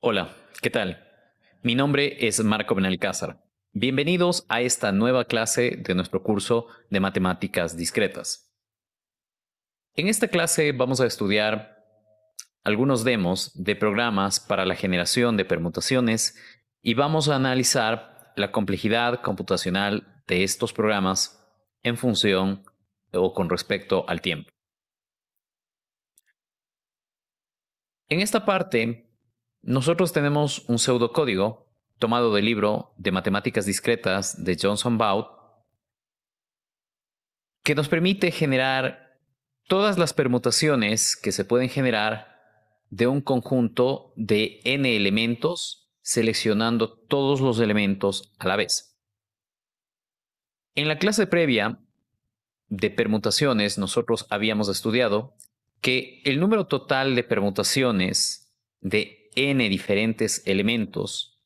Hola, ¿qué tal? Mi nombre es Marco Benalcázar. Bienvenidos a esta nueva clase de nuestro curso de matemáticas discretas. En esta clase vamos a estudiar algunos demos de programas para la generación de permutaciones y vamos a analizar la complejidad computacional de estos programas en función o con respecto al tiempo. En esta parte nosotros tenemos un pseudocódigo tomado del libro de matemáticas discretas de Johnson bout que nos permite generar todas las permutaciones que se pueden generar de un conjunto de n elementos seleccionando todos los elementos a la vez. En la clase previa de permutaciones nosotros habíamos estudiado que el número total de permutaciones de n diferentes elementos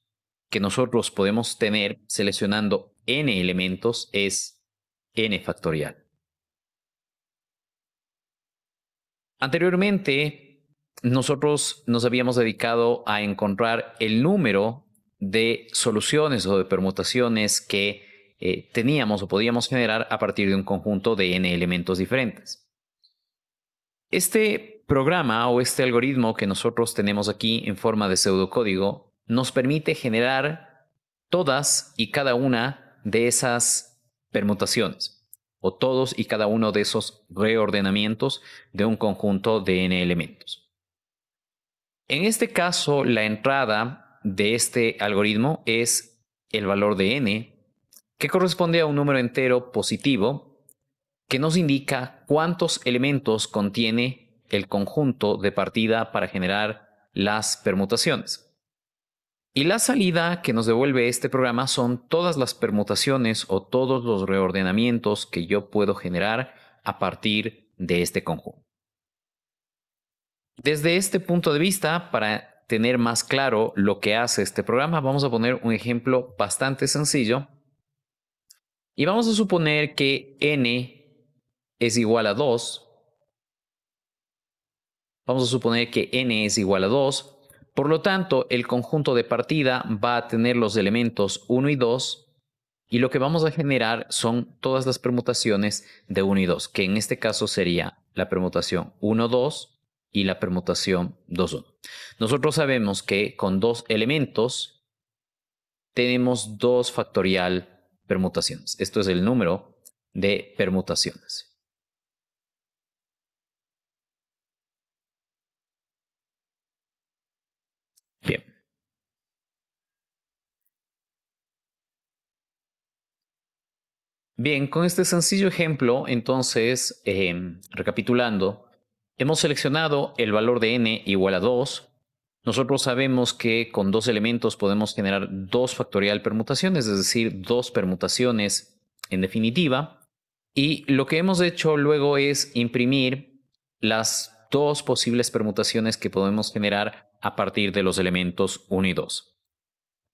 que nosotros podemos tener seleccionando n elementos es n factorial. Anteriormente, nosotros nos habíamos dedicado a encontrar el número de soluciones o de permutaciones que eh, teníamos o podíamos generar a partir de un conjunto de n elementos diferentes. Este programa o este algoritmo que nosotros tenemos aquí en forma de pseudocódigo nos permite generar todas y cada una de esas permutaciones o todos y cada uno de esos reordenamientos de un conjunto de n elementos. En este caso, la entrada de este algoritmo es el valor de n, que corresponde a un número entero positivo, que nos indica cuántos elementos contiene el conjunto de partida para generar las permutaciones. Y la salida que nos devuelve este programa son todas las permutaciones o todos los reordenamientos que yo puedo generar a partir de este conjunto. Desde este punto de vista, para tener más claro lo que hace este programa, vamos a poner un ejemplo bastante sencillo. Y vamos a suponer que n es igual a 2 Vamos a suponer que n es igual a 2. Por lo tanto, el conjunto de partida va a tener los elementos 1 y 2 y lo que vamos a generar son todas las permutaciones de 1 y 2, que en este caso sería la permutación 1, 2 y la permutación 2, 1. Nosotros sabemos que con dos elementos tenemos 2 factorial permutaciones. Esto es el número de permutaciones. Bien. Bien, con este sencillo ejemplo, entonces, em, recapitulando, hemos seleccionado el valor de n igual a 2. Nosotros sabemos que con dos elementos podemos generar dos factorial permutaciones, es decir, dos permutaciones en definitiva. Y lo que hemos hecho luego es imprimir las dos posibles permutaciones que podemos generar a partir de los elementos unidos.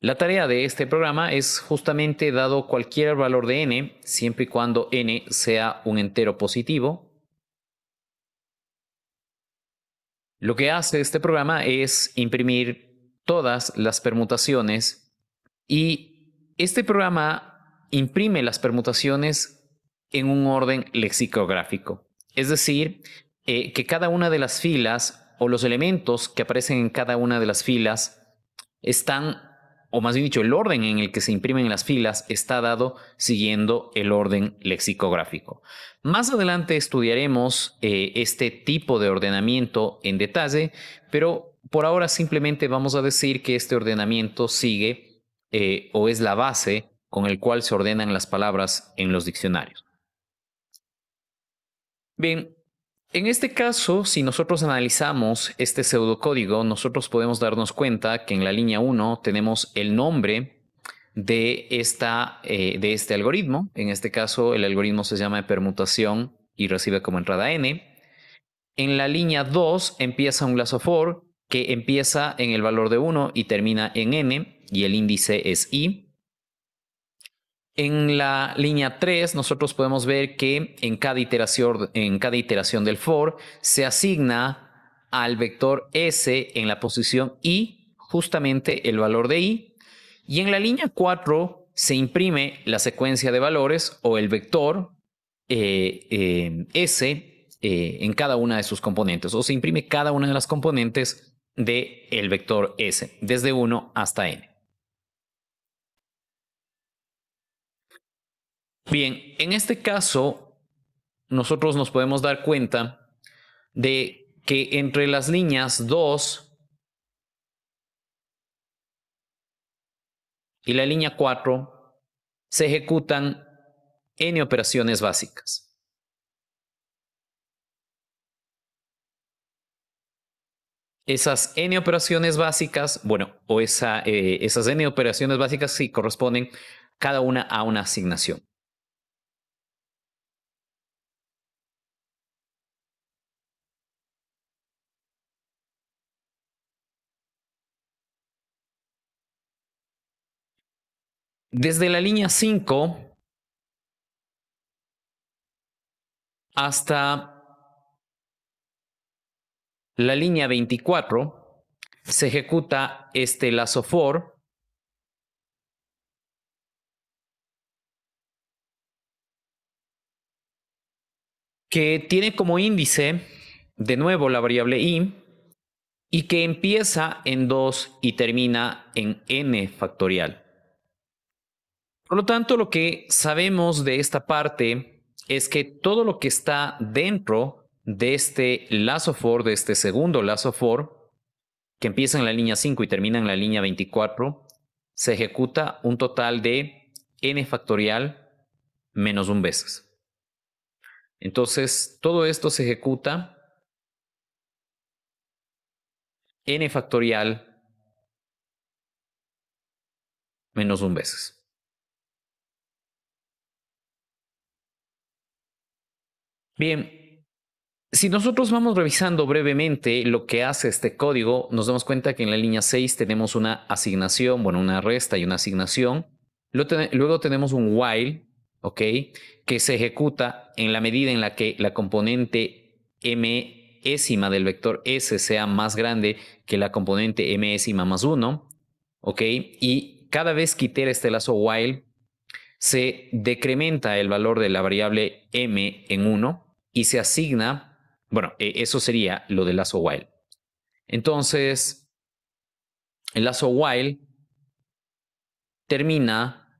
La tarea de este programa es justamente dado cualquier valor de n, siempre y cuando n sea un entero positivo. Lo que hace este programa es imprimir todas las permutaciones y este programa imprime las permutaciones en un orden lexicográfico. Es decir, eh, que cada una de las filas o los elementos que aparecen en cada una de las filas están, o más bien dicho, el orden en el que se imprimen las filas está dado siguiendo el orden lexicográfico. Más adelante estudiaremos eh, este tipo de ordenamiento en detalle, pero por ahora simplemente vamos a decir que este ordenamiento sigue eh, o es la base con el cual se ordenan las palabras en los diccionarios. Bien, en este caso, si nosotros analizamos este pseudocódigo, nosotros podemos darnos cuenta que en la línea 1 tenemos el nombre de, esta, eh, de este algoritmo. En este caso, el algoritmo se llama permutación y recibe como entrada n. En la línea 2 empieza un lazo for que empieza en el valor de 1 y termina en n y el índice es i. En la línea 3, nosotros podemos ver que en cada iteración, en cada iteración del for se asigna al vector S en la posición i justamente el valor de i. Y en la línea 4 se imprime la secuencia de valores o el vector eh, eh, S eh, en cada una de sus componentes o se imprime cada una de las componentes del el vector S desde 1 hasta n. Bien, en este caso, nosotros nos podemos dar cuenta de que entre las líneas 2 y la línea 4 se ejecutan n operaciones básicas. Esas n operaciones básicas, bueno, o esa, eh, esas n operaciones básicas sí corresponden cada una a una asignación. Desde la línea 5 hasta la línea 24 se ejecuta este lazo for que tiene como índice de nuevo la variable i y que empieza en 2 y termina en n factorial. Por lo tanto, lo que sabemos de esta parte es que todo lo que está dentro de este lazo for, de este segundo lazo for, que empieza en la línea 5 y termina en la línea 24, se ejecuta un total de n factorial menos un veces. Entonces, todo esto se ejecuta n factorial menos un veces. Bien, si nosotros vamos revisando brevemente lo que hace este código, nos damos cuenta que en la línea 6 tenemos una asignación, bueno, una resta y una asignación. Luego tenemos un while, ¿ok? Que se ejecuta en la medida en la que la componente mésima del vector s sea más grande que la componente mésima más 1, ¿ok? Y cada vez que itera este lazo while, se decrementa el valor de la variable m en 1, y se asigna, bueno, e, eso sería lo del lazo while. Entonces, el lazo while termina,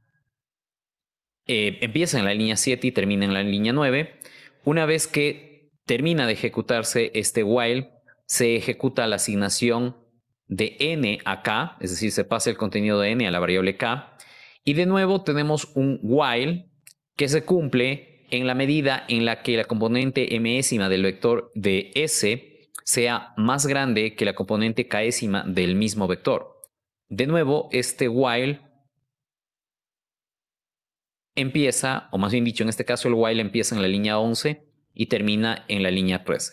eh, empieza en la línea 7 y termina en la línea 9. Una vez que termina de ejecutarse este while, se ejecuta la asignación de n a k, es decir, se pasa el contenido de n a la variable k, y de nuevo tenemos un while que se cumple en la medida en la que la componente mésima del vector de S sea más grande que la componente késima del mismo vector. De nuevo, este while empieza, o más bien dicho, en este caso el while empieza en la línea 11 y termina en la línea 13.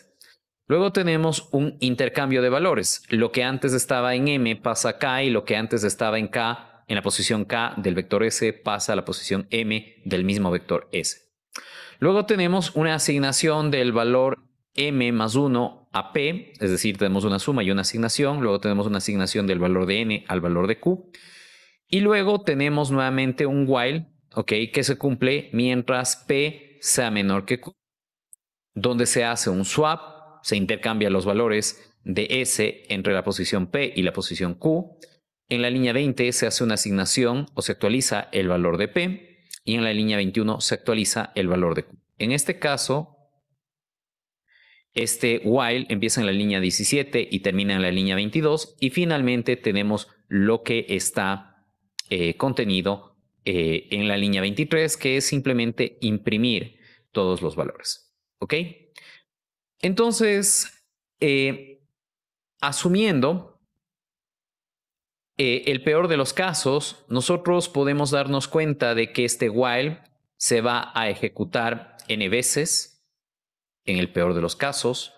Luego tenemos un intercambio de valores. Lo que antes estaba en M pasa a K y lo que antes estaba en K, en la posición K del vector S, pasa a la posición M del mismo vector S. Luego tenemos una asignación del valor m más 1 a p, es decir, tenemos una suma y una asignación. Luego tenemos una asignación del valor de n al valor de q. Y luego tenemos nuevamente un while, ¿ok? Que se cumple mientras p sea menor que q, donde se hace un swap, se intercambian los valores de s entre la posición p y la posición q. En la línea 20 se hace una asignación o se actualiza el valor de p y en la línea 21 se actualiza el valor de Q. En este caso, este while empieza en la línea 17 y termina en la línea 22 y finalmente tenemos lo que está eh, contenido eh, en la línea 23 que es simplemente imprimir todos los valores. ¿Ok? Entonces, eh, asumiendo eh, el peor de los casos, nosotros podemos darnos cuenta de que este while se va a ejecutar n veces, en el peor de los casos.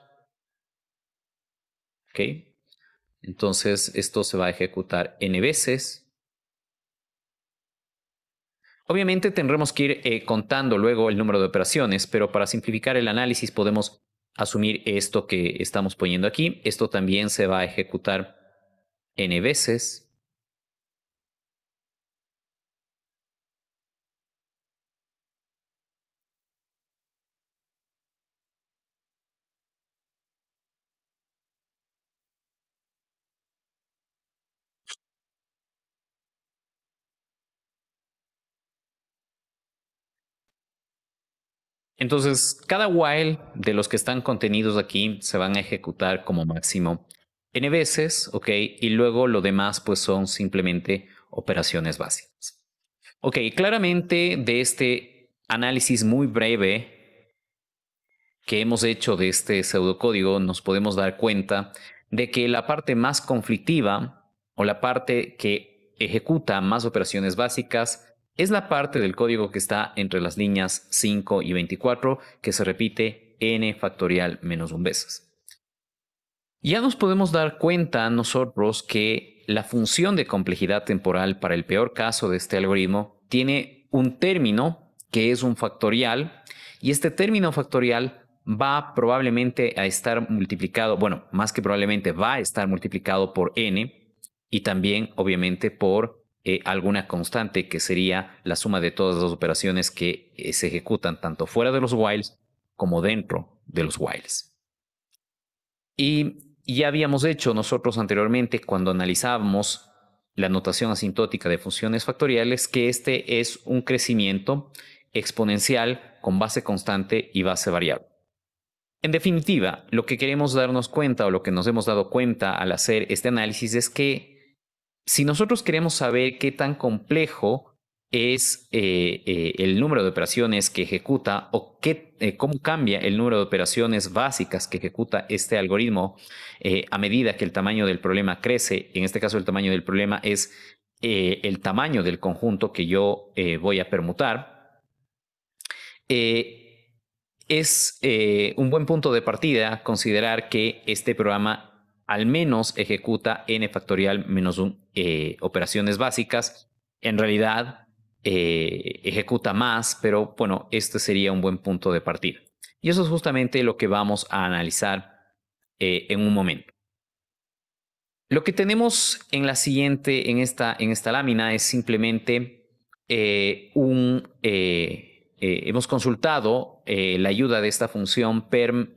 Entonces, esto se va a ejecutar n veces. Obviamente tendremos que ir eh, contando luego el número de operaciones, pero para simplificar el análisis podemos asumir esto que estamos poniendo aquí. Esto también se va a ejecutar n veces. Entonces, cada while de los que están contenidos aquí se van a ejecutar como máximo n veces, ¿ok? Y luego lo demás pues son simplemente operaciones básicas. Ok, claramente de este análisis muy breve que hemos hecho de este pseudocódigo nos podemos dar cuenta de que la parte más conflictiva o la parte que ejecuta más operaciones básicas es la parte del código que está entre las líneas 5 y 24 que se repite n factorial menos un veces. Ya nos podemos dar cuenta nosotros que la función de complejidad temporal para el peor caso de este algoritmo tiene un término que es un factorial y este término factorial va probablemente a estar multiplicado, bueno, más que probablemente va a estar multiplicado por n y también obviamente por eh, alguna constante que sería la suma de todas las operaciones que eh, se ejecutan tanto fuera de los whiles como dentro de los whiles. Y ya habíamos hecho nosotros anteriormente cuando analizábamos la notación asintótica de funciones factoriales que este es un crecimiento exponencial con base constante y base variable. En definitiva, lo que queremos darnos cuenta o lo que nos hemos dado cuenta al hacer este análisis es que si nosotros queremos saber qué tan complejo es eh, eh, el número de operaciones que ejecuta o qué, eh, cómo cambia el número de operaciones básicas que ejecuta este algoritmo a medida que el tamaño del problema crece. En este caso, el tamaño del problema es el tamaño del conjunto que yo voy a permutar. es un buen punto de partida considerar que este programa al menos ejecuta n factorial menos un, eh, operaciones básicas. En realidad eh, ejecuta más, pero bueno, este sería un buen punto de partida. Y eso es justamente lo que vamos a analizar eh, en un momento. Lo que tenemos en la siguiente, en esta, en esta lámina, es simplemente un... hemos consultado la ayuda de esta función permmn,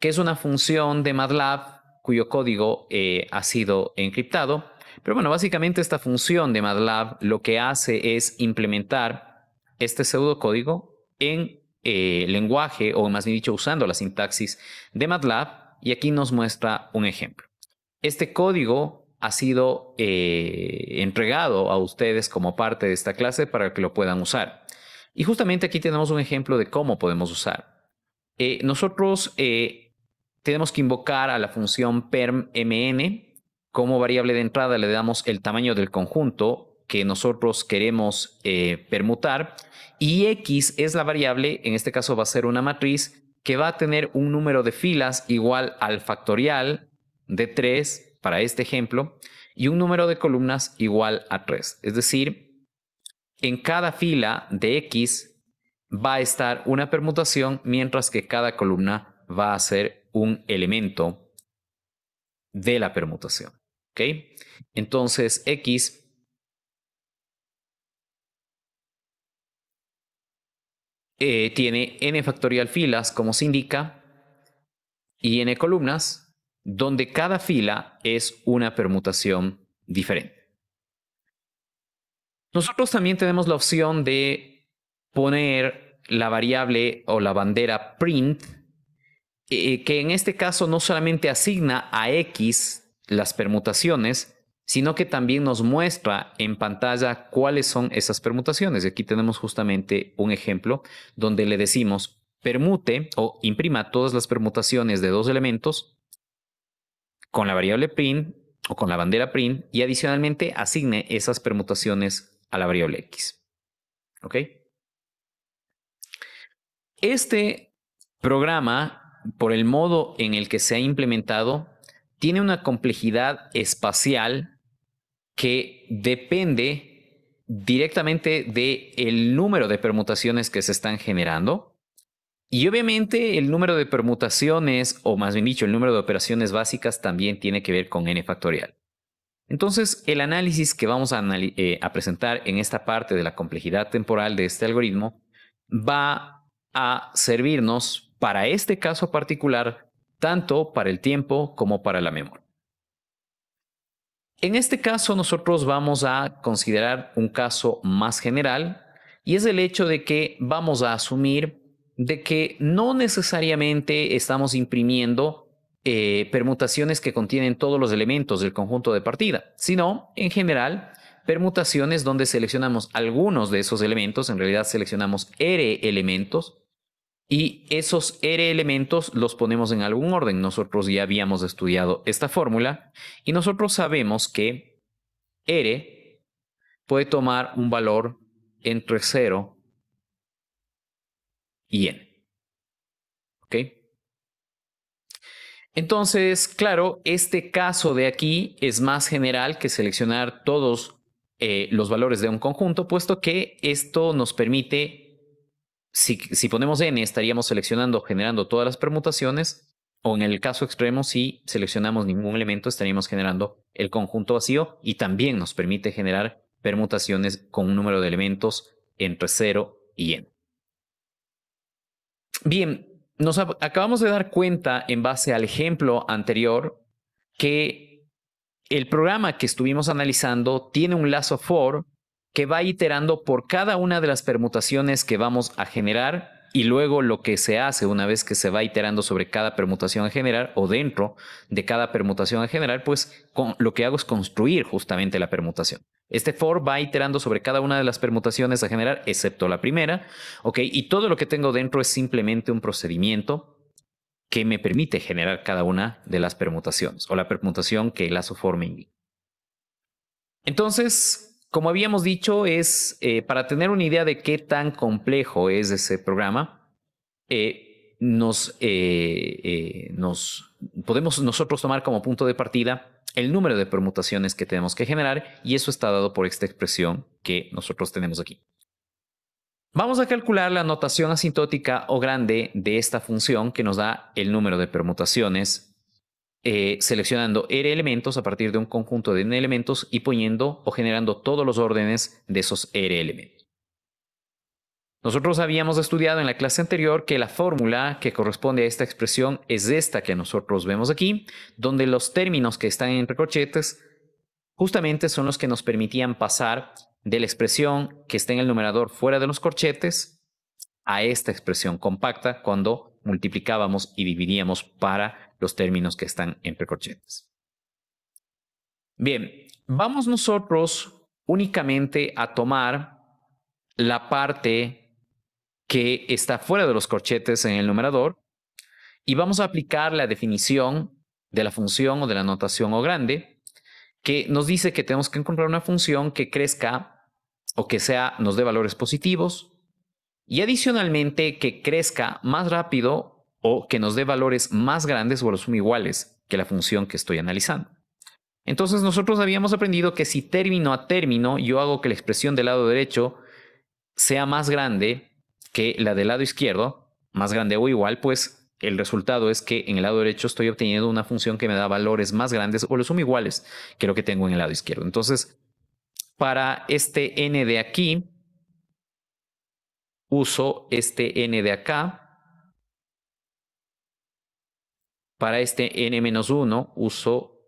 que es una función de MATLAB cuyo código eh, ha sido encriptado. Pero bueno, básicamente esta función de MATLAB lo que hace es implementar este pseudocódigo en eh, lenguaje, o más bien dicho, usando la sintaxis de MATLAB. Y aquí nos muestra un ejemplo. Este código ha sido eh, entregado a ustedes como parte de esta clase para que lo puedan usar. Y justamente aquí tenemos un ejemplo de cómo podemos usar. nosotros tenemos que invocar a la función permmn como variable de entrada le damos el tamaño del conjunto que nosotros queremos eh, permutar y x es la variable, en este caso va a ser una matriz que va a tener un número de filas igual al factorial de 3 para este ejemplo y un número de columnas igual a 3. Es decir, en cada fila de x va a estar una permutación mientras que cada columna va a ser un elemento de la permutación. Entonces, X eh, tiene n factorial filas, como se indica, y n columnas, donde cada fila es una permutación diferente. Nosotros también tenemos la opción de poner la variable o la bandera print eh, que en este caso no solamente asigna a X las permutaciones, sino que también nos muestra en pantalla cuáles son esas permutaciones. Aquí tenemos justamente un ejemplo donde le decimos permute o imprima todas las permutaciones de dos elementos con la variable print o con la bandera print y adicionalmente asigne esas permutaciones a la variable x. ¿Ok? Este programa por el modo en el que se ha implementado, tiene una complejidad espacial que depende directamente del número de permutaciones que se están generando. Y obviamente el número de permutaciones, o más bien dicho, el número de operaciones básicas también tiene que ver con n factorial. Entonces, el análisis que vamos a eh, presentar en esta parte de la complejidad temporal de este algoritmo va a servirnos para este caso particular, tanto para el tiempo como para la memoria. En este caso nosotros vamos a considerar un caso más general y es el hecho de que vamos a asumir de que no necesariamente estamos imprimiendo eh, permutaciones que contienen todos los elementos del conjunto de partida, sino en general permutaciones donde seleccionamos algunos de esos elementos, en realidad seleccionamos R elementos, y esos R elementos los ponemos en algún orden. Nosotros ya habíamos estudiado esta fórmula y nosotros sabemos que R puede tomar un valor entre 0 y N. ¿Ok? Entonces, claro, este caso de aquí es más general que seleccionar todos eh, los valores de un conjunto, puesto que esto nos permite si, ponemos n, estaríamos seleccionando, generando todas las permutaciones, o en el caso extremo, si seleccionamos ningún elemento, estaríamos generando el conjunto vacío y también nos permite generar permutaciones con un número de elementos entre 0 y n. Bien, nos acabamos de dar cuenta en base al ejemplo anterior que el programa que estuvimos analizando tiene un lazo for que va iterando por cada una de las permutaciones que vamos a generar y luego lo que se hace una vez que se va iterando sobre cada permutación a generar o dentro de cada permutación a generar, pues lo que hago es construir justamente la permutación. Este for va iterando sobre cada una de las permutaciones a generar, excepto la primera, ¿ok? Y todo lo que tengo dentro es simplemente un procedimiento que me permite generar cada una de las permutaciones o la permutación que el lazo indica. Entonces, como habíamos dicho, es eh, para tener una idea de qué tan complejo es ese programa, eh, eh, nos, podemos nosotros tomar como punto de partida el número de permutaciones que tenemos que generar y eso está dado por esta expresión que nosotros tenemos aquí. Vamos a calcular la notación asintótica o grande de esta función que nos da el número de permutaciones eh, seleccionando R elementos a partir de un conjunto de N elementos y poniendo o generando todos los órdenes de esos R elementos. Nosotros habíamos estudiado en la clase anterior que la fórmula que corresponde a esta expresión es esta que nosotros vemos aquí, donde los términos que están entre corchetes justamente son los que nos permitían pasar de la expresión que está en el numerador fuera de los corchetes a esta expresión compacta cuando multiplicábamos y dividíamos para los términos que están entre corchetes. Bien, vamos nosotros únicamente a tomar la parte que está fuera de los corchetes en el numerador y vamos a aplicar la definición de la función o de la notación o grande que nos dice que tenemos que encontrar una función que crezca o que sea nos dé valores positivos y adicionalmente que crezca más rápido o que nos dé valores más grandes o los suma iguales que la función que estoy analizando. Entonces nosotros habíamos aprendido que si término a término yo hago que la expresión del lado derecho sea más grande que la del lado izquierdo, más grande o igual, pues el resultado es que en el lado derecho estoy obteniendo una función que me da valores más grandes o los suma iguales que lo que tengo en el lado izquierdo. Entonces, para este n de aquí, uso este n de acá Para este n-1 uso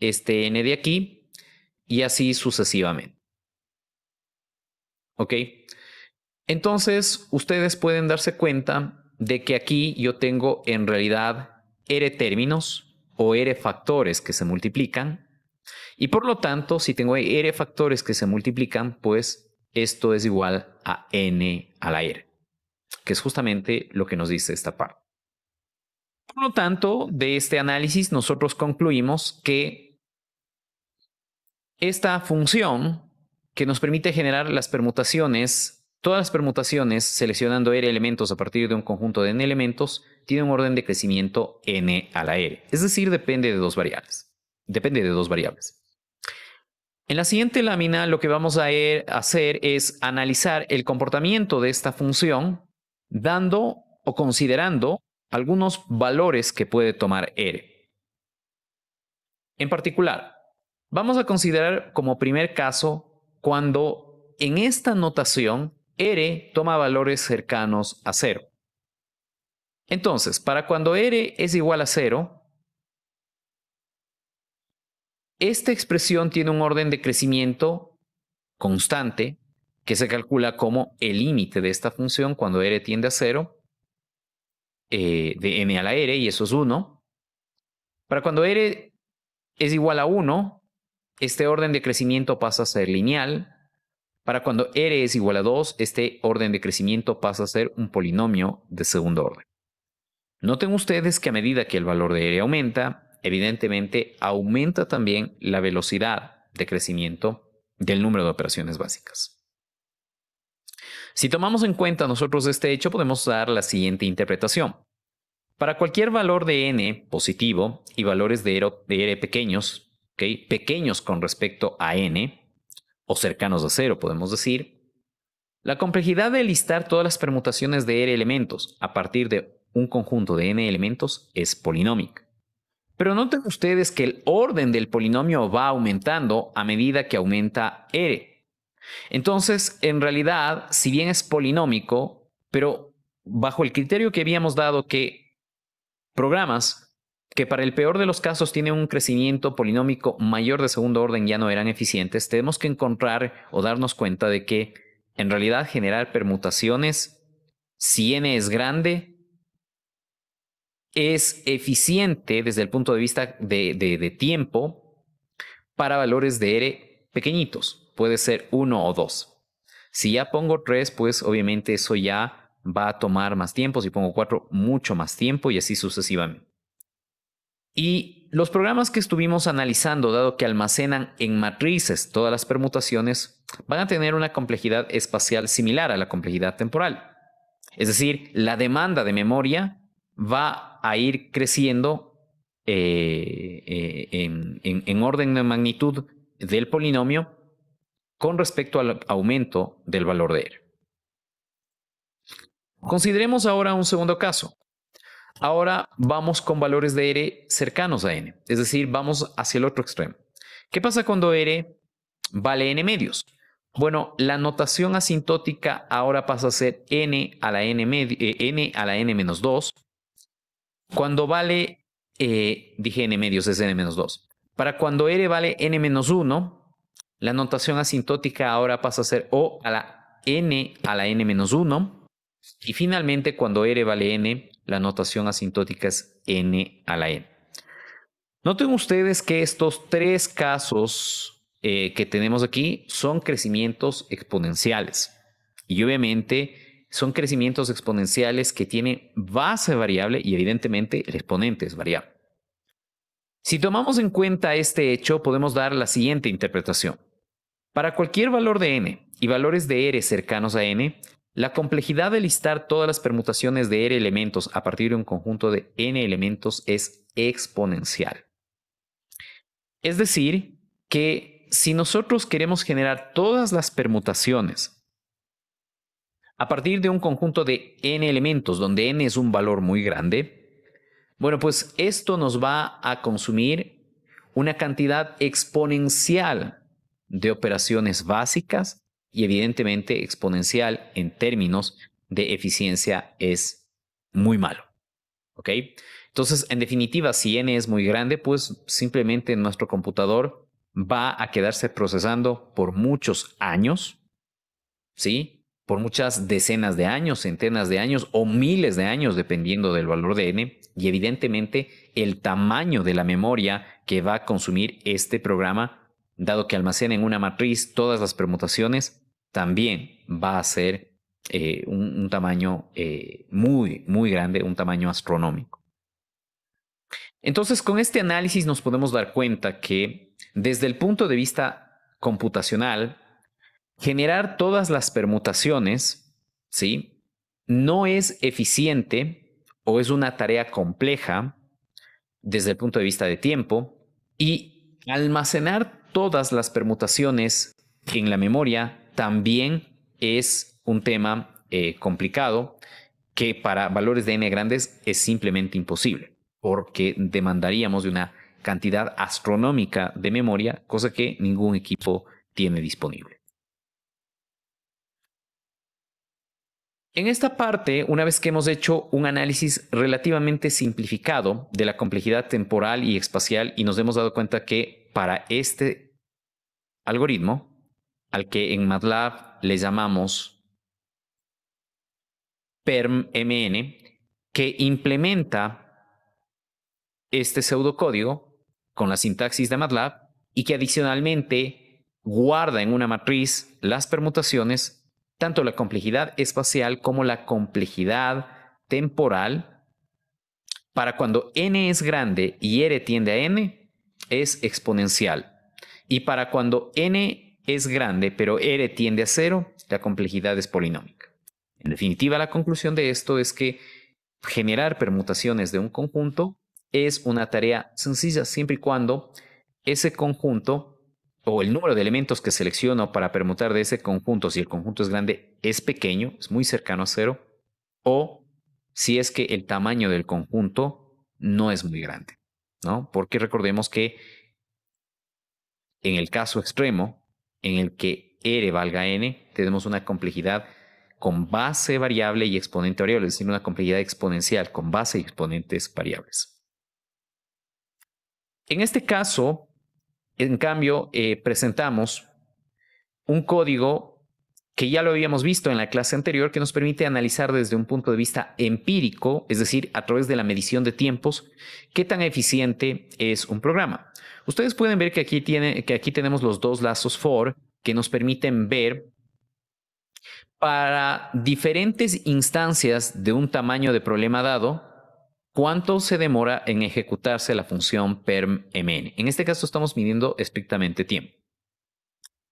este n de aquí y así sucesivamente. ¿Ok? Entonces, ustedes pueden darse cuenta de que aquí yo tengo en realidad r términos o r factores que se multiplican. Y por lo tanto, si tengo r factores que se multiplican, pues esto es igual a n a la r, que es justamente lo que nos dice esta parte. Por lo tanto, de este análisis nosotros concluimos que esta función que nos permite generar las permutaciones, todas las permutaciones seleccionando R elementos a partir de un conjunto de N elementos, tiene un orden de crecimiento N a la R. Es decir, depende de dos variables. Depende de dos variables. En la siguiente lámina lo que vamos a er-, hacer es analizar el comportamiento de esta función dando o considerando algunos valores que puede tomar R. En particular, vamos a considerar como primer caso cuando en esta notación R toma valores cercanos a cero. Entonces, para cuando R es igual a 0, esta expresión tiene un orden de crecimiento constante que se calcula como el límite de esta función cuando R tiende a 0 eh, de n a la r, y eso es 1. Para cuando r es igual a 1, este orden de crecimiento pasa a ser lineal. Para cuando r es igual a 2, este orden de crecimiento pasa a ser un polinomio de segundo orden. Noten ustedes que a medida que el valor de r aumenta, evidentemente aumenta también la velocidad de crecimiento del número de operaciones básicas. Si tomamos en cuenta nosotros este hecho, podemos dar la siguiente interpretación. Para cualquier valor de n positivo y valores de r, pequeños, pequeños con respecto a n, o cercanos a cero podemos decir, la complejidad de listar todas las permutaciones de r elementos a partir de un conjunto de n elementos es polinómica. Pero noten ustedes que el orden del polinomio va aumentando a medida que aumenta r, entonces, en realidad, si bien es polinómico, pero bajo el criterio que habíamos dado que programas que para el peor de los casos tienen un crecimiento polinómico mayor de segundo orden ya no eran eficientes, tenemos que encontrar o darnos cuenta de que en realidad generar permutaciones, si n es grande, es eficiente desde el punto de vista de, de tiempo para valores de R pequeñitos puede ser uno o dos. Si ya pongo tres, pues obviamente eso ya va a tomar más tiempo. Si pongo cuatro, mucho más tiempo y así sucesivamente. Y los programas que estuvimos analizando, dado que almacenan en matrices todas las permutaciones, van a tener una complejidad espacial similar a la complejidad temporal. Es decir, la demanda de memoria va a ir creciendo eh, eh, en orden de magnitud del polinomio con respecto al aumento del valor de R. Consideremos ahora un segundo caso. Ahora vamos con valores de R cercanos a n, es decir, vamos hacia el otro extremo. ¿Qué pasa cuando R vale n medios? Bueno, la notación asintótica ahora pasa a ser n a la n, eh, n, a la n menos 2. Cuando vale, eh, dije n medios, es n menos 2. Para cuando r vale n menos 1, la notación asintótica ahora pasa a ser O a la n a la n menos 1. Y finalmente, cuando R vale n, la notación asintótica es n a la n. Noten ustedes que estos tres casos eh, que tenemos aquí son crecimientos exponenciales. Y obviamente son crecimientos exponenciales que tienen base variable y evidentemente el exponente es variable. Si tomamos en cuenta este hecho, podemos dar la siguiente interpretación. Para cualquier valor de n y valores de r cercanos a n, la complejidad de listar todas las permutaciones de r elementos a partir de un conjunto de n elementos es exponencial. Es decir, que si nosotros queremos generar todas las permutaciones a partir de un conjunto de n elementos, donde n es un valor muy grande, bueno, pues esto nos va a consumir una cantidad exponencial de operaciones básicas y evidentemente exponencial en términos de eficiencia es muy malo. ¿Ok? Entonces, en definitiva, si n es muy grande, pues simplemente nuestro computador va a quedarse procesando por muchos años, ¿sí? Por muchas decenas de años, centenas de años o miles de años, dependiendo del valor de n, y evidentemente el tamaño de la memoria que va a consumir este programa dado que almacena en una matriz todas las permutaciones, también va a ser eh, un, tamaño eh, muy, muy grande, un tamaño astronómico. Entonces, con este análisis nos podemos dar cuenta que desde el punto de vista computacional, generar todas las permutaciones, ¿sí? No es eficiente o es una tarea compleja desde el punto de vista de tiempo y almacenar todas las permutaciones en la memoria también es un tema eh, complicado que para valores de n grandes es simplemente imposible, porque demandaríamos de una cantidad astronómica de memoria, cosa que ningún equipo tiene disponible. En esta parte, una vez que hemos hecho un análisis relativamente simplificado de la complejidad temporal y espacial y nos hemos dado cuenta que para este algoritmo, al que en MATLAB le llamamos perm que implementa este pseudocódigo con la sintaxis de MATLAB y que adicionalmente guarda en una matriz las permutaciones tanto la complejidad espacial como la complejidad temporal, para cuando n es grande y r tiende a n, es exponencial. Y para cuando n es grande pero r tiende a cero, la complejidad es polinómica. En definitiva, la conclusión de esto es que generar permutaciones de un conjunto es una tarea sencilla siempre y cuando ese conjunto o el número de elementos que selecciono para permutar de ese conjunto, si el conjunto es grande, es pequeño, es muy cercano a cero, o si es que el tamaño del conjunto no es muy grande, ¿no? Porque recordemos que en el caso extremo, en el que R valga N, tenemos una complejidad con base variable y exponente variable, es decir, una complejidad exponencial con base y exponentes variables. En este caso, en cambio, eh, presentamos un código que ya lo habíamos visto en la clase anterior, que nos permite analizar desde un punto de vista empírico, es decir, a través de la medición de tiempos, qué tan eficiente es un programa. Ustedes pueden ver que aquí, tiene, que aquí tenemos los dos lazos for que nos permiten ver para diferentes instancias de un tamaño de problema dado, ¿Cuánto se demora en ejecutarse la función perm En este caso estamos midiendo estrictamente tiempo.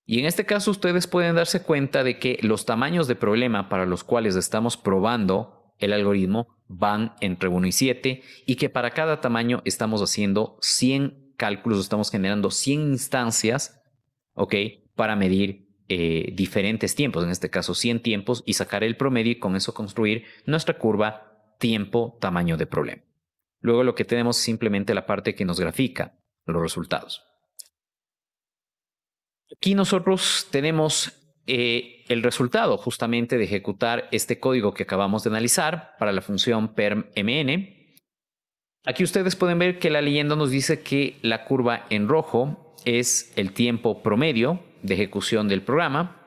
Y en este caso ustedes pueden darse cuenta de que los tamaños de problema para los cuales estamos probando el algoritmo van entre 1 y 7 y que para cada tamaño estamos haciendo 100 cálculos, estamos generando 100 instancias, Para medir eh, diferentes tiempos, en este caso 100 tiempos, y sacar el promedio y con eso construir nuestra curva tiempo, tamaño de problema. Luego lo que tenemos es simplemente la parte que nos grafica los resultados. Aquí nosotros tenemos eh, el resultado justamente de ejecutar este código que acabamos de analizar para la función permmn. Aquí ustedes pueden ver que la leyenda nos dice que la curva en rojo es el tiempo promedio de ejecución del programa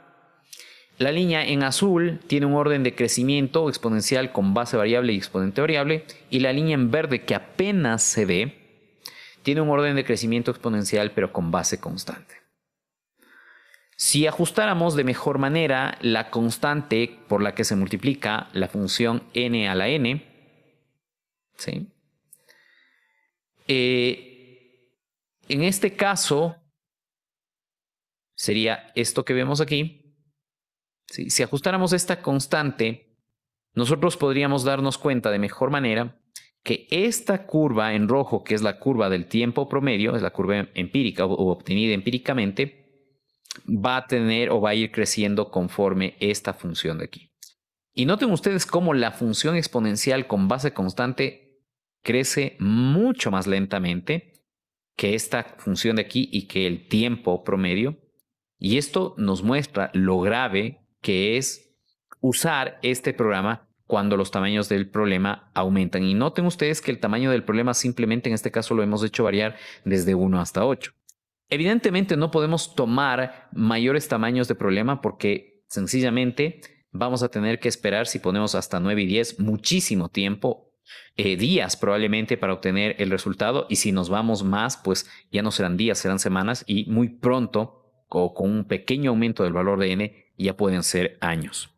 la línea en azul tiene un orden de crecimiento exponencial con base variable y exponente variable. Y la línea en verde que apenas se ve tiene un orden de crecimiento exponencial pero con base constante. Si ajustáramos de mejor manera la constante por la que se multiplica la función n a la n, ¿sí? Eh, en este caso sería esto que vemos aquí, si, ajustáramos esta constante, nosotros podríamos darnos cuenta de mejor manera que esta curva en rojo, que es la curva del tiempo promedio, es la curva empírica o obtenida empíricamente, va a tener o va a ir creciendo conforme esta función de aquí. Y noten ustedes cómo la función exponencial con base constante crece mucho más lentamente que esta función de aquí y que el tiempo promedio. Y esto nos muestra lo grave que es usar este programa cuando los tamaños del problema aumentan. Y noten ustedes que el tamaño del problema simplemente en este caso lo hemos hecho variar desde 1 hasta 8. Evidentemente no podemos tomar mayores tamaños de problema porque sencillamente vamos a tener que esperar si ponemos hasta 9 y 10 muchísimo tiempo eh, días probablemente para obtener el resultado y si nos vamos más, pues ya no serán días, serán semanas y muy pronto o con un pequeño aumento del valor de n ya pueden ser años.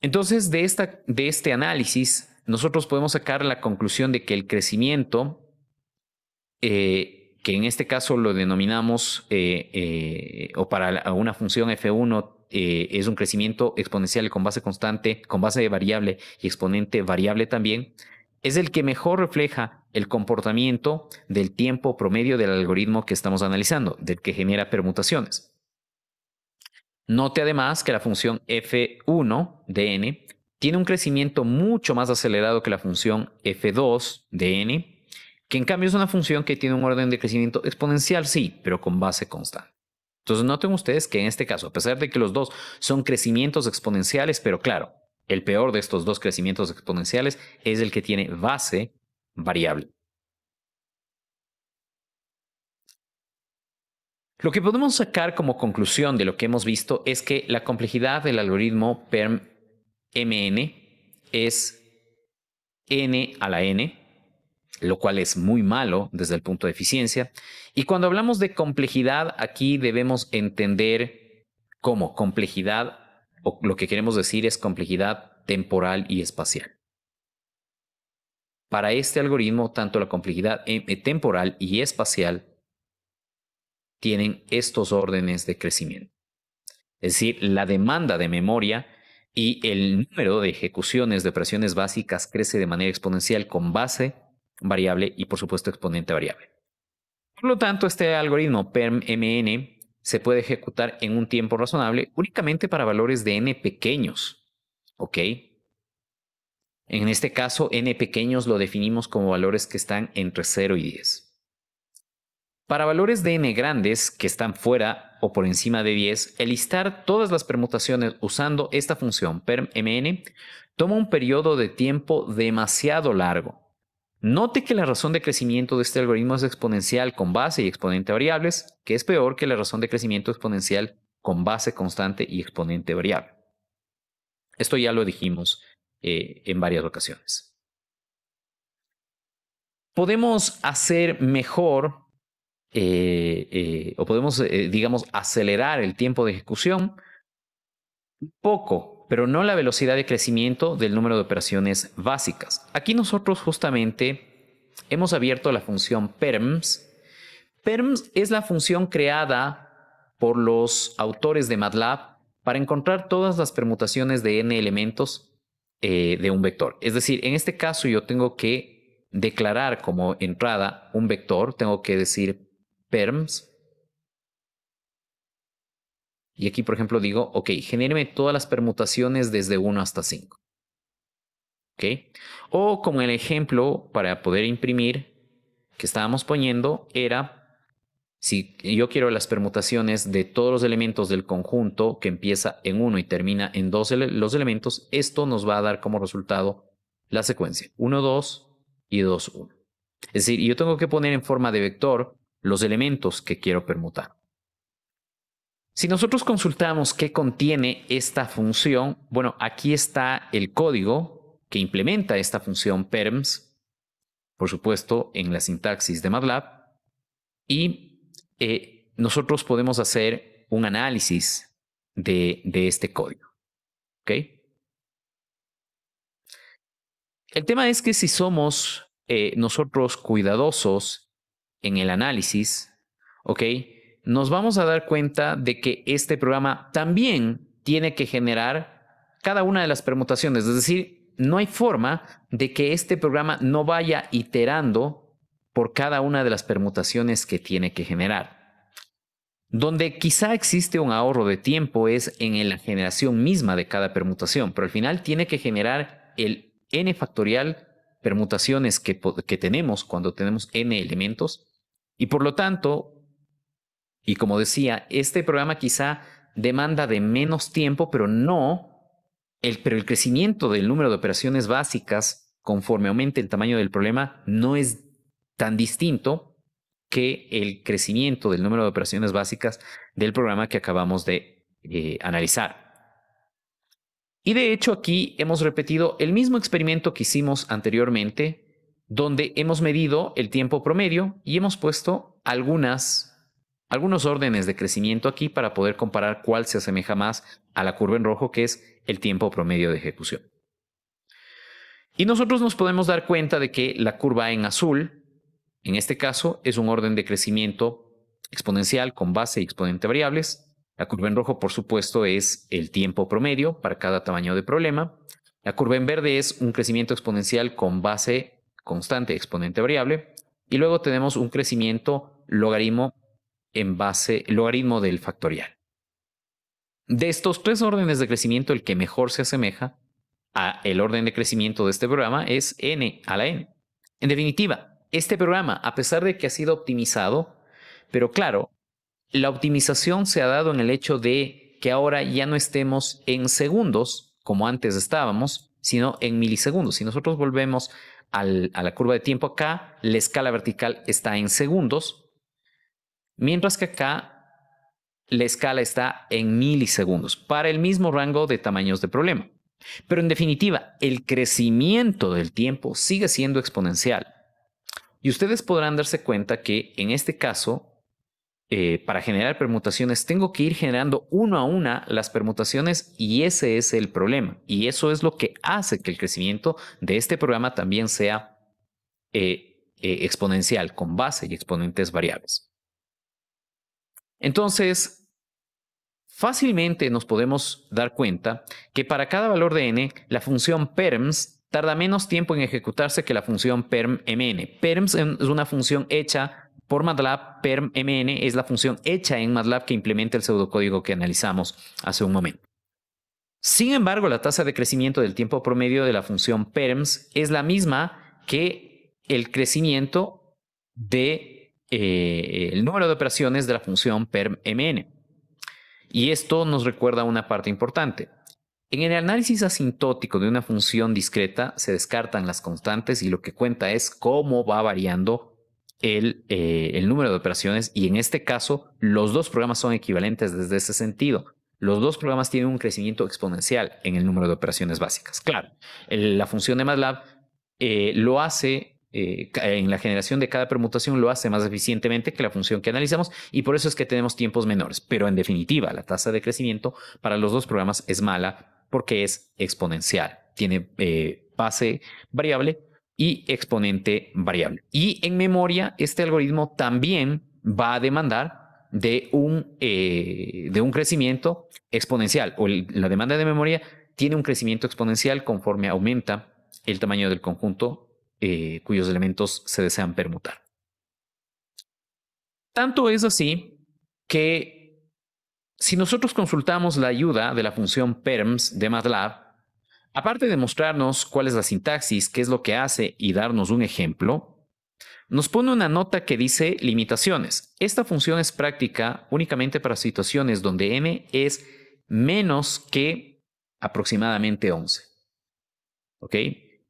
Entonces, de, esta, de este análisis, nosotros podemos sacar la conclusión de que el crecimiento, eh, que en este caso lo denominamos, eh, eh, o para una función f1 es un crecimiento exponencial con base constante, con base de variable y exponente variable también, es el que mejor refleja el comportamiento del tiempo promedio del algoritmo que estamos analizando, del que genera permutaciones. Note además que la función f1 de n tiene un crecimiento mucho más acelerado que la función f2 de n, que en cambio es una función que tiene un orden de crecimiento exponencial, sí, pero con base constante. Entonces noten ustedes que en este caso, a pesar de que los dos son crecimientos exponenciales, pero claro, el peor de estos dos crecimientos exponenciales es el que tiene base variable. Lo que podemos sacar como conclusión de lo que hemos visto es que la complejidad del algoritmo PERM-MN es n a la n, lo cual es muy malo desde el punto de eficiencia. Y cuando hablamos de complejidad, aquí debemos entender cómo complejidad, o lo que queremos decir es complejidad temporal y espacial. Para este algoritmo, tanto la complejidad eh, temporal y espacial tienen estos órdenes de crecimiento. Es decir, la demanda de memoria y el número de ejecuciones de operaciones básicas crece de manera exponencial con base variable y por supuesto exponente variable. Por lo tanto, este algoritmo perm se puede ejecutar en un tiempo razonable únicamente para valores de n pequeños. ¿Ok? En este caso, n pequeños lo definimos como valores que están entre 0 y 10. Para valores de n grandes que están fuera o por encima de 10, el listar todas las permutaciones usando esta función permmn toma un periodo de tiempo demasiado largo. Note que la razón de crecimiento de este algoritmo es exponencial con base y exponente variables, que es peor que la razón de crecimiento exponencial con base constante y exponente variable. Esto ya lo dijimos eh, en varias ocasiones. Podemos hacer mejor eh, eh, o podemos, eh, digamos, acelerar el tiempo de ejecución poco, pero no la velocidad de crecimiento del número de operaciones básicas. Aquí nosotros justamente hemos abierto la función PERMS. PERMS es la función creada por los autores de MATLAB para encontrar todas las permutaciones de n elementos de un vector. Es decir, en este caso yo tengo que declarar como entrada un vector, tengo que decir perms. Y aquí, por ejemplo, digo, ok, genéreme todas las permutaciones desde 1 hasta 5. ¿Ok? O como el ejemplo para poder imprimir que estábamos poniendo era, si yo quiero las permutaciones de todos los elementos del conjunto que empieza en 1 y termina en 2 los elementos, esto nos va a dar como resultado la secuencia 1, 2 y 2, 1. Es decir, yo tengo que poner en forma de vector los elementos que quiero permutar. Si nosotros consultamos qué contiene esta función, bueno, aquí está el código que implementa esta función perms, por supuesto, en la sintaxis de MATLAB, y eh, nosotros podemos hacer un análisis de, este código. El tema es que si somos eh, nosotros cuidadosos en el análisis, ¿ok? Nos vamos a dar cuenta de que este programa también tiene que generar cada una de las permutaciones, es decir, no hay forma de que este programa no vaya iterando por cada una de las permutaciones que tiene que generar. Donde quizá existe un ahorro de tiempo es en la generación misma de cada permutación, pero al final tiene que generar el n factorial permutaciones que tenemos cuando tenemos n elementos y por lo tanto, y como decía, este programa quizá demanda de menos tiempo, pero no, el, pero el crecimiento del número de operaciones básicas conforme aumente el tamaño del problema no es tan distinto que el crecimiento del número de operaciones básicas del programa que acabamos de eh, analizar. Y de hecho aquí hemos repetido el mismo experimento que hicimos anteriormente donde hemos medido el tiempo promedio y hemos puesto algunas, algunos órdenes de crecimiento aquí para poder comparar cuál se asemeja más a la curva en rojo, que es el tiempo promedio de ejecución. Y nosotros nos podemos dar cuenta de que la curva en azul, en este caso, es un orden de crecimiento exponencial con base y exponente variables. La curva en rojo, por supuesto, es el tiempo promedio para cada tamaño de problema. La curva en verde es un crecimiento exponencial con base constante, exponente variable, y luego tenemos un crecimiento logaritmo en base, logaritmo del factorial. De estos tres órdenes de crecimiento, el que mejor se asemeja a el orden de crecimiento de este programa es n a la n. En definitiva, este programa, a pesar de que ha sido optimizado, pero claro, la optimización se ha dado en el hecho de que ahora ya no estemos en segundos, como antes estábamos, sino en milisegundos. Si nosotros volvemos a la curva de tiempo acá, la escala vertical está en segundos, mientras que acá la escala está en milisegundos para el mismo rango de tamaños de problema. Pero en definitiva, el crecimiento del tiempo sigue siendo exponencial. Y ustedes podrán darse cuenta que en este caso eh, para generar permutaciones, tengo que ir generando uno a una las permutaciones y ese es el problema. Y eso es lo que hace que el crecimiento de este programa también sea eh, eh, exponencial, con base y exponentes variables. Entonces, fácilmente nos podemos dar cuenta que para cada valor de n, la función perms tarda menos tiempo en ejecutarse que la función perm n. Perms es una función hecha por MATLAB, permn es la función hecha en MATLAB que implementa el pseudocódigo que analizamos hace un momento. Sin embargo, la tasa de crecimiento del tiempo promedio de la función perms es la misma que el crecimiento del eh, número de operaciones de la función permmn. Y esto nos recuerda una parte importante. En el análisis asintótico de una función discreta se descartan las constantes y lo que cuenta es cómo va variando eh, el, número de operaciones y en este caso los dos programas son equivalentes desde ese sentido. Los dos programas tienen un crecimiento exponencial en el número de operaciones básicas. Claro, la función de MATLAB eh, lo hace eh, en la generación de cada permutación lo hace más eficientemente que la función que analizamos y por eso es que tenemos tiempos menores. Pero en definitiva, la tasa de crecimiento para los dos programas es mala porque es exponencial. Tiene pase base variable y exponente variable. Y en memoria, este algoritmo también va a demandar de un, eh, de un crecimiento exponencial, o la demanda de memoria tiene un crecimiento exponencial conforme aumenta el tamaño del conjunto eh, cuyos elementos se desean permutar. Tanto es así que si nosotros consultamos la ayuda de la función PERMS de MATLAB, Aparte de mostrarnos cuál es la sintaxis, qué es lo que hace y darnos un ejemplo, nos pone una nota que dice limitaciones. Esta función es práctica únicamente para situaciones donde m es menos que aproximadamente 11.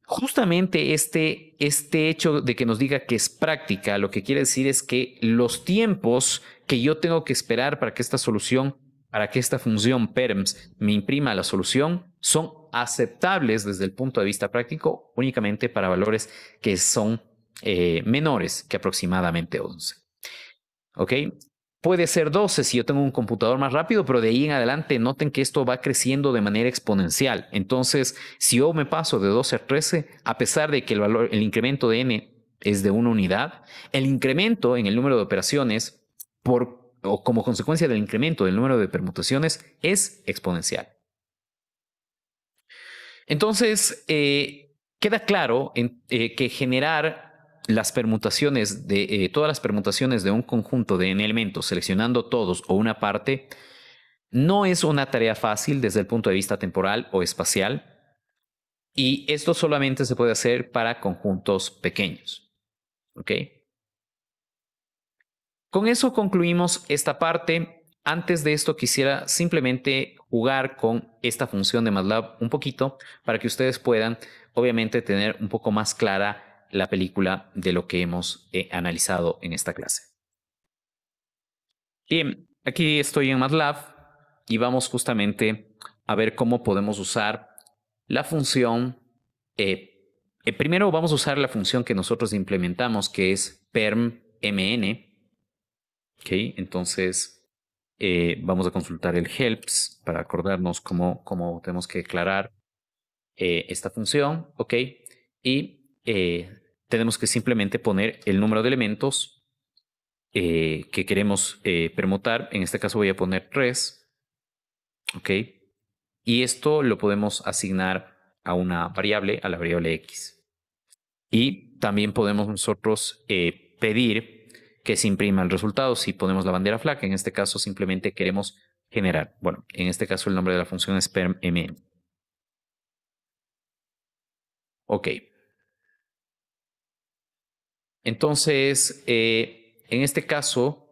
Justamente este, este hecho de que nos diga que es práctica, lo que quiere decir es que los tiempos que yo tengo que esperar para que esta solución, para que esta función PERMS me imprima la solución, son aceptables desde el punto de vista práctico únicamente para valores que son eh, menores que aproximadamente 11. ¿Ok? Puede ser 12 si yo tengo un computador más rápido, pero de ahí en adelante noten que esto va creciendo de manera exponencial. Entonces, si yo me paso de 12 a 13, a pesar de que el, valor, el incremento de n es de una unidad, el incremento en el número de operaciones por, o como consecuencia del incremento del número de permutaciones es exponencial. Entonces, eh, queda claro eh, que generar las permutaciones de eh, todas las permutaciones de un conjunto de elementos, seleccionando todos o una parte, no es una tarea fácil desde el punto de vista temporal o espacial. Y esto solamente se puede hacer para conjuntos pequeños. ¿Ok? Con eso concluimos esta parte. Antes de esto quisiera simplemente jugar con esta función de MATLAB un poquito para que ustedes puedan, obviamente, tener un poco más clara la película de lo que hemos eh, analizado en esta clase. Bien, aquí estoy en MATLAB y vamos justamente a ver cómo podemos usar la función. Eh, eh, primero vamos a usar la función que nosotros implementamos, que es permmn. Ok, entonces eh, vamos a consultar el helps para acordarnos cómo, cómo tenemos que declarar eh, esta función, ¿ok? Y eh, tenemos que simplemente poner el número de elementos que queremos permutar. En este caso voy a poner 3, ¿ok? Y esto lo podemos asignar a una variable, a la variable x. Y también podemos nosotros pedir que se imprima el resultado. Si ponemos la bandera flag, en este caso simplemente queremos generar. Bueno, en este caso el nombre de la función es permmn. Ok. Entonces, eh, en este caso,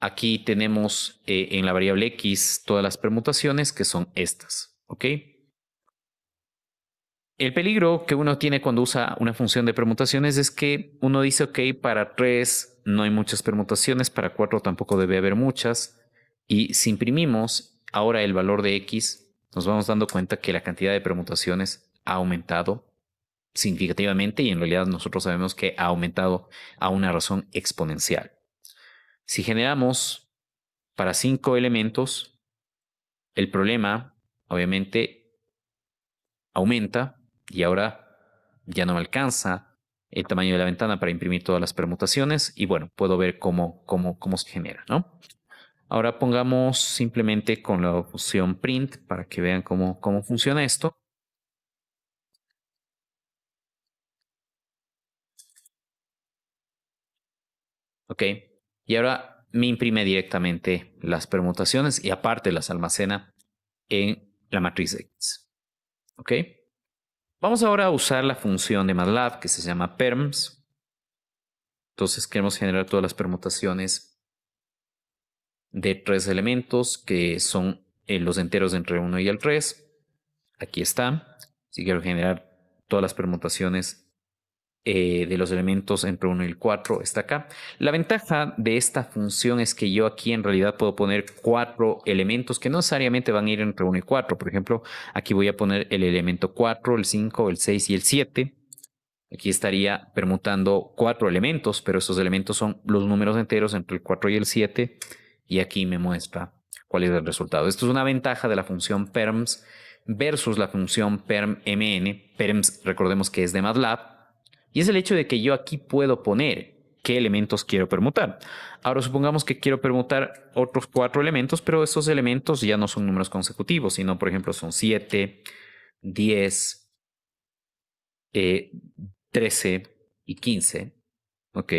aquí tenemos eh, en la variable x todas las permutaciones que son estas. ¿Ok? El peligro que uno tiene cuando usa una función de permutaciones es que uno dice, ok, para 3 no hay muchas permutaciones, para 4 tampoco debe haber muchas. Y si imprimimos ahora el valor de x, nos vamos dando cuenta que la cantidad de permutaciones ha aumentado significativamente y en realidad nosotros sabemos que ha aumentado a una razón exponencial. Si generamos para 5 elementos, el problema obviamente aumenta y ahora ya no me alcanza el tamaño de la ventana para imprimir todas las permutaciones y bueno, puedo ver cómo, cómo, se genera, ¿no? Ahora pongamos simplemente con la opción print para que vean cómo, cómo funciona esto. Ok, y ahora me imprime directamente las permutaciones y aparte las almacena en la matriz X. ¿Ok? Vamos ahora a usar la función de MATLAB que se llama perms. Entonces queremos generar todas las permutaciones de tres elementos que son eh, los enteros entre 1 y el 3. Aquí está. Si quiero generar todas las permutaciones eh, de los elementos entre 1 y el 4 está acá. La ventaja de esta función es que yo aquí en realidad puedo poner cuatro elementos que no necesariamente van a ir entre 1 y 4. Por ejemplo, aquí voy a poner el elemento 4, el 5, el 6 y el 7. Aquí estaría permutando cuatro elementos, pero estos elementos son los números enteros entre el 4 y el 7. Y aquí me muestra cuál es el resultado. Esto es una ventaja de la función perms versus la función permmn. Perms, recordemos que es de MATLAB y es el hecho de que yo aquí puedo poner qué elementos quiero permutar. Ahora supongamos que quiero permutar otros cuatro elementos, pero esos elementos ya no son números consecutivos, sino por ejemplo son 7, 10, 13 y 15. ¿Ok?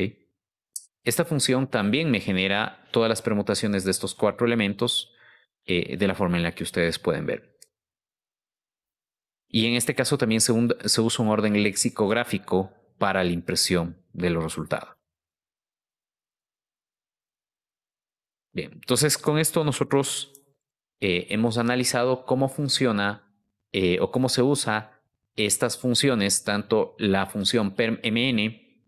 Esta función también me genera todas las permutaciones de estos cuatro elementos eh, de la forma en la que ustedes pueden ver. Y en este caso también se usa un orden lexicográfico para la impresión de los resultados. Bien, entonces con esto nosotros eh, hemos analizado cómo funciona eh, o cómo se usa estas funciones, tanto la función permn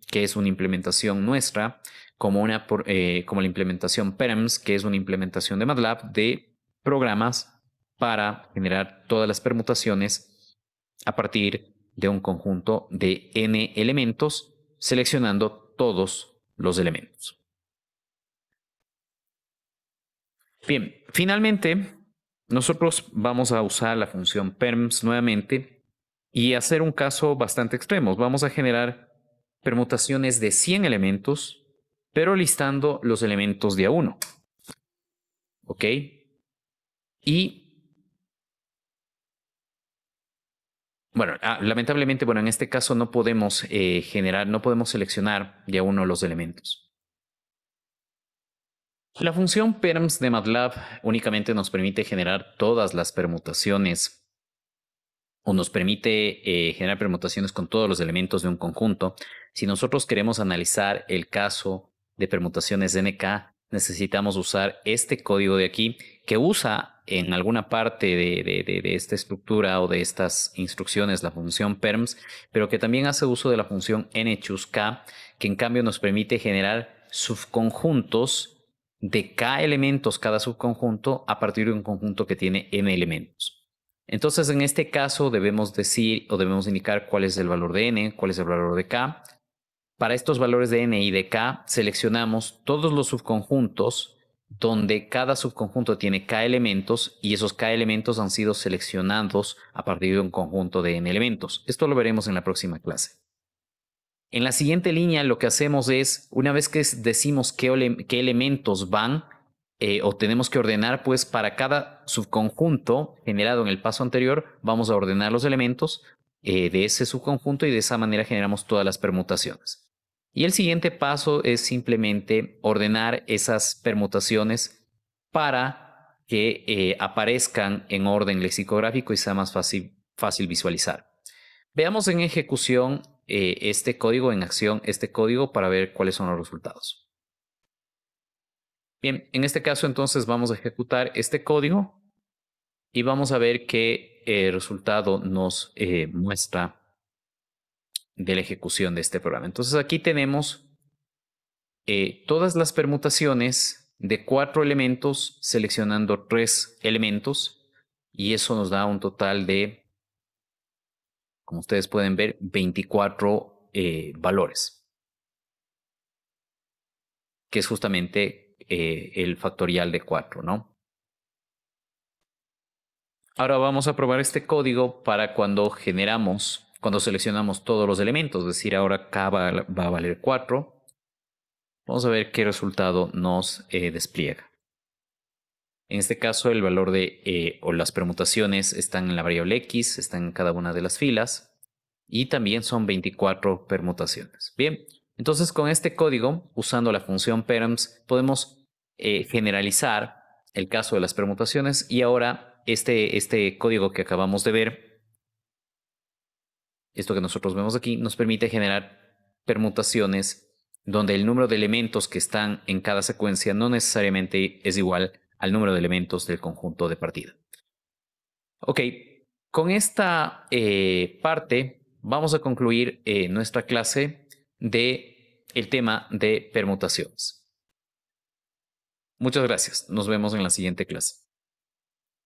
que es una implementación nuestra, como, una, eh, como la implementación perms, que es una implementación de MATLAB de programas para generar todas las permutaciones a partir de de un conjunto de n elementos, seleccionando todos los elementos. Bien, finalmente, nosotros vamos a usar la función perms nuevamente y hacer un caso bastante extremo. Vamos a generar permutaciones de 100 elementos, pero listando los elementos de a uno ¿Ok? Y Bueno, ah, lamentablemente, bueno, en este caso no podemos eh, generar, no podemos seleccionar ya uno de los elementos. La función perms de MATLAB únicamente nos permite generar todas las permutaciones o nos permite eh, generar permutaciones con todos los elementos de un conjunto. Si nosotros queremos analizar el caso de permutaciones de NK, necesitamos usar este código de aquí que usa en alguna parte de, esta estructura o de estas instrucciones la función perms, pero que también hace uso de la función k, que en cambio nos permite generar subconjuntos de k elementos cada subconjunto a partir de un conjunto que tiene n elementos. Entonces, en este caso debemos decir o debemos indicar cuál es el valor de n, cuál es el valor de k, para estos valores de n y de k seleccionamos todos los subconjuntos donde cada subconjunto tiene k elementos y esos k elementos han sido seleccionados a partir de un conjunto de n elementos. Esto lo veremos en la próxima clase. En la siguiente línea lo que hacemos es, una vez que decimos qué, elementos van eh, o tenemos que ordenar, pues para cada subconjunto generado en el paso anterior, vamos a ordenar los elementos eh, de ese subconjunto y de esa manera generamos todas las permutaciones. Y el siguiente paso es simplemente ordenar esas permutaciones para que eh, aparezcan en orden lexicográfico y sea más fácil, visualizar. Veamos en ejecución eh, este código, en acción este código para ver cuáles son los resultados. Bien, en este caso entonces vamos a ejecutar este código y vamos a ver qué eh, resultado nos muestra de la ejecución de este programa. Entonces aquí tenemos eh, todas las permutaciones de cuatro elementos seleccionando tres elementos y eso nos da un total de, como ustedes pueden ver, 24 eh, valores, que es justamente eh, el factorial de 4, ¿no? Ahora vamos a probar este código para cuando generamos cuando seleccionamos todos los elementos, es decir, ahora K va, a valer 4. Vamos a ver qué resultado nos eh, despliega. En este caso, el valor de eh, o las permutaciones están en la variable x, están en cada una de las filas y también son 24 permutaciones. Bien, entonces con este código, usando la función perms, podemos eh, generalizar el caso de las permutaciones y ahora este, este código que acabamos de ver esto que nosotros vemos aquí, nos permite generar permutaciones donde el número de elementos que están en cada secuencia no necesariamente es igual al número de elementos del conjunto de partida. Ok, con esta eh, parte vamos a concluir eh, nuestra clase de el tema de permutaciones. Muchas gracias. Nos vemos en la siguiente clase.